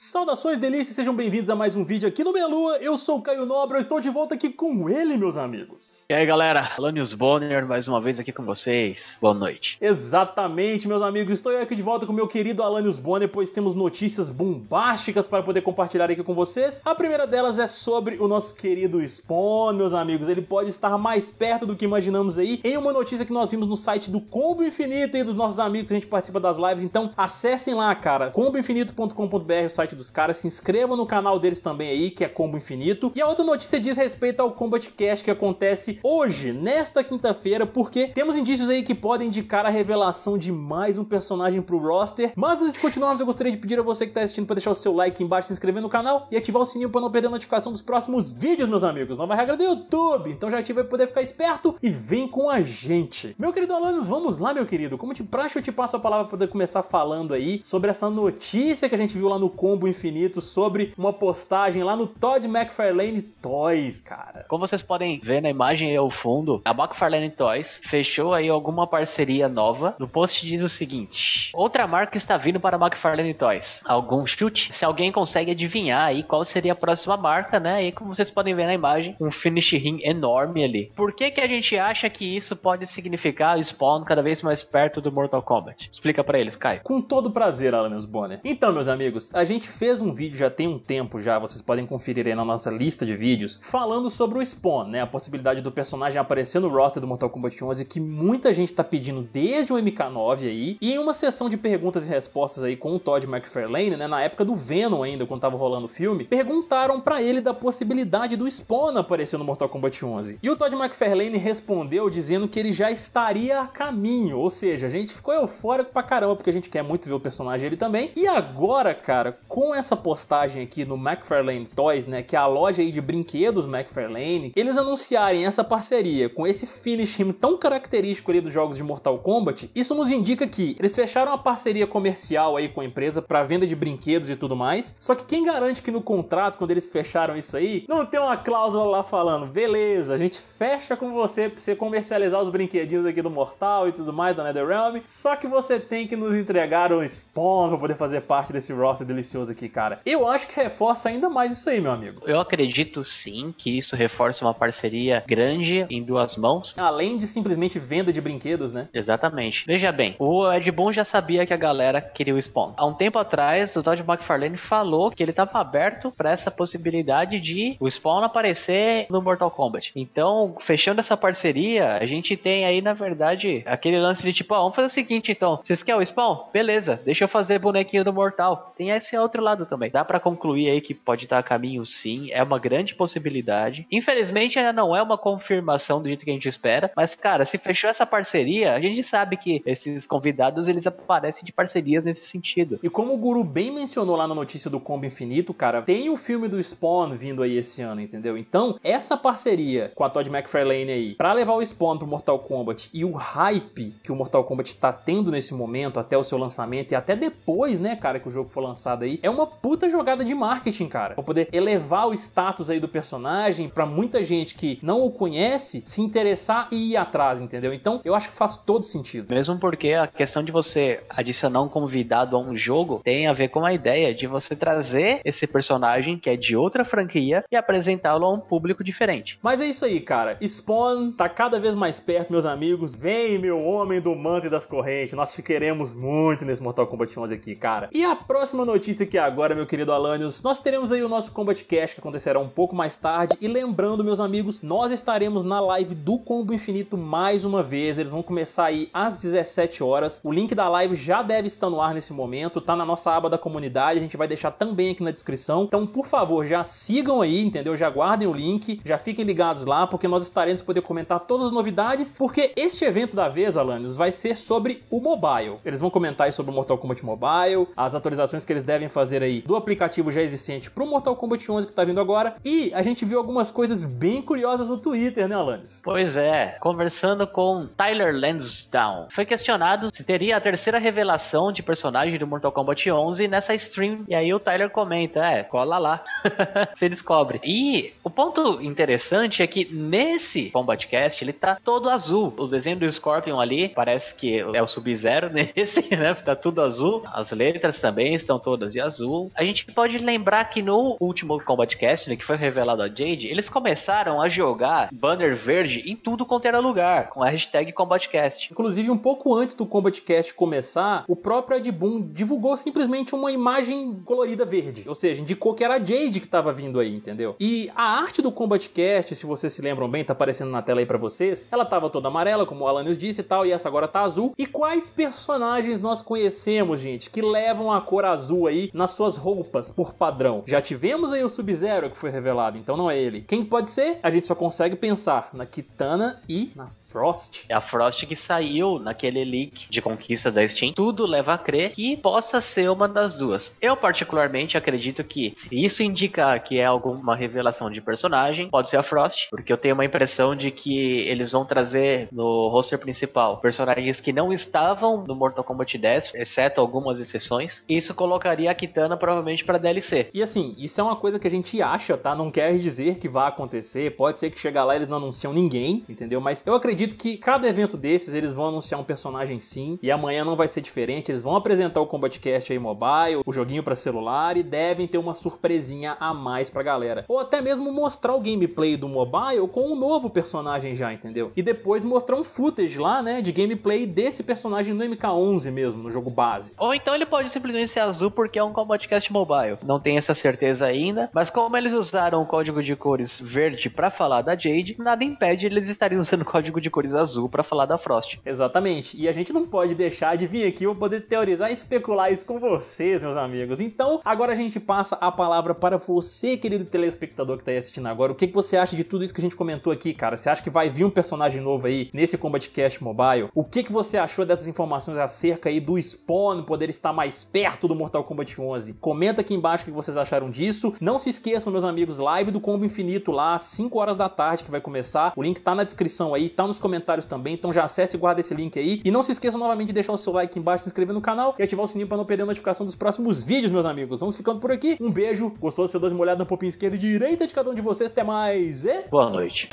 Saudações delícias, sejam bem-vindos a mais um vídeo aqui no Meia Lua. Eu sou o Caio Nobre, eu estou de volta aqui com ele, meus amigos. E aí, galera, Lanius Bonner mais uma vez aqui com vocês. Boa noite. Exatamente, meus amigos, estou aqui de volta com meu querido Alanius Bonner, pois temos notícias bombásticas para poder compartilhar aqui com vocês. A primeira delas é sobre o nosso querido Spawn, meus amigos. Ele pode estar mais perto do que imaginamos aí em uma notícia que nós vimos no site do Combo Infinito e dos nossos amigos, que a gente participa das lives, então acessem lá, cara, comboinfinito.com.br, o site site dos caras, se inscrevam no canal deles também aí, que é Combo Infinito. E a outra notícia diz respeito ao Combat Cast que acontece hoje, nesta quinta-feira, porque temos indícios aí que podem indicar a revelação de mais um personagem pro roster. Mas antes de continuarmos, eu gostaria de pedir a você que tá assistindo para deixar o seu like embaixo, se inscrever no canal e ativar o sininho para não perder a notificação dos próximos vídeos, meus amigos. Nova regra do YouTube. Então já ativa para poder ficar esperto e vem com a gente. Meu querido Alanos vamos lá, meu querido. Como te praxe, eu te passo a palavra para poder começar falando aí sobre essa notícia que a gente viu lá no Combo Combo Infinito sobre uma postagem lá no Todd McFarlane Toys, cara. Como vocês podem ver na imagem aí ao fundo, a McFarlane Toys fechou aí alguma parceria nova. No post diz o seguinte: Outra marca está vindo para a McFarlane Toys. Algum chute? Se alguém consegue adivinhar aí qual seria a próxima marca, né? E como vocês podem ver na imagem, um finish ring enorme ali. Por que que a gente acha que isso pode significar o Spawn cada vez mais perto do Mortal Kombat? Explica para eles, Caio. Com todo prazer, Alanis Bonner. Então, meus amigos, a gente gente fez um vídeo já tem um tempo já, vocês podem conferir aí na nossa lista de vídeos, falando sobre o Spawn, né? A possibilidade do personagem aparecer no roster do Mortal Kombat 11 que muita gente tá pedindo desde o MK9 aí. E em uma sessão de perguntas e respostas aí com o Todd McFarlane, né, na época do Venom ainda, quando tava rolando o filme, perguntaram para ele da possibilidade do Spawn aparecer no Mortal Kombat 11. E o Todd McFarlane respondeu dizendo que ele já estaria a caminho, ou seja, a gente ficou eufórico pra caramba porque a gente quer muito ver o personagem ele também. E agora, cara, com essa postagem aqui no McFarlane Toys, né, que é a loja aí de brinquedos McFarlane, eles anunciarem essa parceria com esse finish him tão característico ali dos jogos de Mortal Kombat, isso nos indica que eles fecharam uma parceria comercial aí com a empresa para venda de brinquedos e tudo mais. Só que quem garante que no contrato, quando eles fecharam isso aí, não tem uma cláusula lá falando, beleza, a gente fecha com você para você comercializar os brinquedinhos aqui do Mortal e tudo mais da NetherRealm, só que você tem que nos entregar um spawn para poder fazer parte desse roster delicioso aqui, cara. Eu acho que reforça ainda mais isso aí, meu amigo. Eu acredito sim que isso reforça uma parceria grande em duas mãos. Além de simplesmente venda de brinquedos, né? Exatamente. Veja bem, o Ed Boon já sabia que a galera queria o Spawn. Há um tempo atrás, o Todd McFarlane falou que ele estava aberto para essa possibilidade de o Spawn aparecer no Mortal Kombat. Então, fechando essa parceria, a gente tem aí, na verdade, aquele lance de tipo, ah, vamos fazer o seguinte então. Vocês querem o Spawn? Beleza, deixa eu fazer bonequinho do Mortal. Tem esse outro lado também. Dá para concluir aí que pode estar a caminho sim, é uma grande possibilidade. Infelizmente ainda não é uma confirmação do jeito que a gente espera, mas cara, se fechou essa parceria, a gente sabe que esses convidados eles aparecem de parcerias nesse sentido. E como o Guru bem mencionou lá na notícia do Combo Infinito, cara, tem o filme do Spawn vindo aí esse ano, entendeu? Então, essa parceria com a Todd McFarlane aí, para levar o Spawn pro Mortal Kombat e o hype que o Mortal Kombat tá tendo nesse momento até o seu lançamento e até depois, né, cara, que o jogo foi lançado aí, é uma puta jogada de marketing, cara. Pra poder elevar o status aí do personagem para muita gente que não o conhece se interessar e ir atrás, entendeu? Então eu acho que faz todo sentido. Mesmo porque a questão de você adicionar um convidado a um jogo tem a ver com a ideia de você trazer esse personagem que é de outra franquia e apresentá-lo a um público diferente. Mas é isso aí, cara. Spawn tá cada vez mais perto, meus amigos. Vem, meu homem do manto e das correntes. Nós te queremos muito nesse Mortal Kombat 11 aqui, cara. E a próxima notícia que agora, meu querido Alanios, nós teremos aí o nosso Combat Cash que acontecerá um pouco mais tarde. E lembrando, meus amigos, nós estaremos na live do Combo Infinito mais uma vez. Eles vão começar aí às 17 horas. O link da live já deve estar no ar nesse momento, tá na nossa aba da comunidade, a gente vai deixar também aqui na descrição. Então, por favor, já sigam aí, entendeu? Já guardem o link, já fiquem ligados lá, porque nós estaremos poder comentar todas as novidades, porque este evento da vez, Alanios, vai ser sobre o mobile. Eles vão comentar aí sobre o Mortal Kombat Mobile, as atualizações que eles devem fazer fazer aí do aplicativo já existente pro Mortal Kombat 11 que tá vindo agora. E a gente viu algumas coisas bem curiosas no Twitter, né, Alanis? Pois é, conversando com Tyler Lansdown, foi questionado se teria a terceira revelação de personagem do Mortal Kombat 11 nessa stream. E aí o Tyler comenta, é, cola lá, você descobre. E o ponto interessante é que nesse Combatcast ele tá todo azul. O desenho do Scorpion ali parece que é o Sub-Zero nesse, né? Tá tudo azul. As letras também estão todas azul. A gente pode lembrar que no último Combat Cast, né, que foi revelado a Jade, eles começaram a jogar banner verde em tudo quanto era lugar, com a hashtag CombatCast. Inclusive, um pouco antes do CombatCast começar, o próprio Ed Boon divulgou simplesmente uma imagem colorida verde. Ou seja, indicou que era a Jade que estava vindo aí, entendeu? E a arte do CombatCast, se vocês se lembram bem, tá aparecendo na tela aí para vocês, ela tava toda amarela, como o Alanios disse e tal, e essa agora tá azul. E quais personagens nós conhecemos, gente, que levam a cor azul aí nas suas roupas por padrão. Já tivemos aí o Sub-Zero que foi revelado, então não é ele. Quem pode ser? A gente só consegue pensar na Kitana e na Frost. É a Frost que saiu naquele leak de conquistas da Steam. Tudo leva a crer que possa ser uma das duas. Eu, particularmente, acredito que se isso indicar que é alguma revelação de personagem, pode ser a Frost, porque eu tenho uma impressão de que eles vão trazer no roster principal personagens que não estavam no Mortal Kombat 10, exceto algumas exceções. Isso colocaria a Kitana provavelmente para DLC. E assim, isso é uma coisa que a gente acha, tá? Não quer dizer que vá acontecer. Pode ser que chegar lá eles não anunciam ninguém, entendeu? Mas eu acredito acredito que cada evento desses eles vão anunciar um personagem sim, e amanhã não vai ser diferente. Eles vão apresentar o Combat Cast aí mobile, o joguinho para celular e devem ter uma surpresinha a mais pra galera. Ou até mesmo mostrar o gameplay do mobile com um novo personagem já, entendeu? E depois mostrar um footage lá, né, de gameplay desse personagem no MK11 mesmo, no jogo base. Ou então ele pode simplesmente ser azul porque é um Combat Cast mobile. Não tem essa certeza ainda, mas como eles usaram o código de cores verde para falar da Jade, nada impede eles estarem usando o código de de cores azul para falar da Frost. Exatamente. E a gente não pode deixar de vir aqui para poder teorizar e especular isso com vocês, meus amigos. Então, agora a gente passa a palavra para você, querido telespectador que está aí assistindo agora. O que, que você acha de tudo isso que a gente comentou aqui, cara? Você acha que vai vir um personagem novo aí nesse Combat Cast Mobile? O que, que você achou dessas informações acerca aí do spawn poder estar mais perto do Mortal Kombat 11? Comenta aqui embaixo o que vocês acharam disso. Não se esqueçam, meus amigos, live do Combo Infinito lá, às 5 horas da tarde que vai começar. O link tá na descrição aí, tá no nos comentários também. Então já acesse e guarda esse link aí. E não se esqueça novamente de deixar o seu like embaixo, se inscrever no canal e ativar o sininho para não perder a notificação dos próximos vídeos, meus amigos. Vamos ficando por aqui. Um beijo. Gostou do seu doce molhado na popinha esquerda e direita de cada um de vocês. Até mais e... Boa noite.